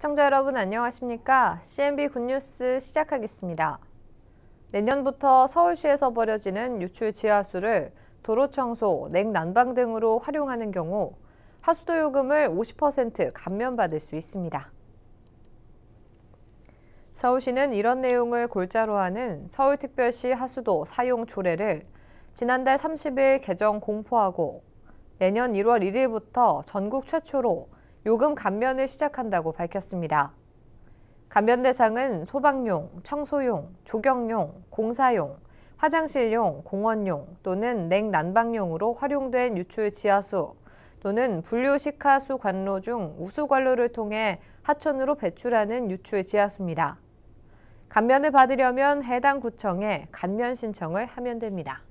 시청자 여러분 안녕하십니까? CNB 굿뉴스 시작하겠습니다. 내년부터 서울시에서 버려지는 유출 지하수를 도로 청소, 냉난방 등으로 활용하는 경우 하수도 요금을 50% 감면받을 수 있습니다. 서울시는 이런 내용을 골자로 하는 서울특별시 하수도 사용 조례를 지난달 30일 개정 공포하고 내년 1월 1일부터 전국 최초로 요금 감면을 시작한다고 밝혔습니다. 감면 대상은 소방용, 청소용, 조경용, 공사용, 화장실용, 공원용 또는 냉난방용으로 활용된 유출 지하수 또는 분류 식하수 관로 중 우수 관로를 통해 하천으로 배출하는 유출 지하수입니다. 감면을 받으려면 해당 구청에 감면 신청을 하면 됩니다.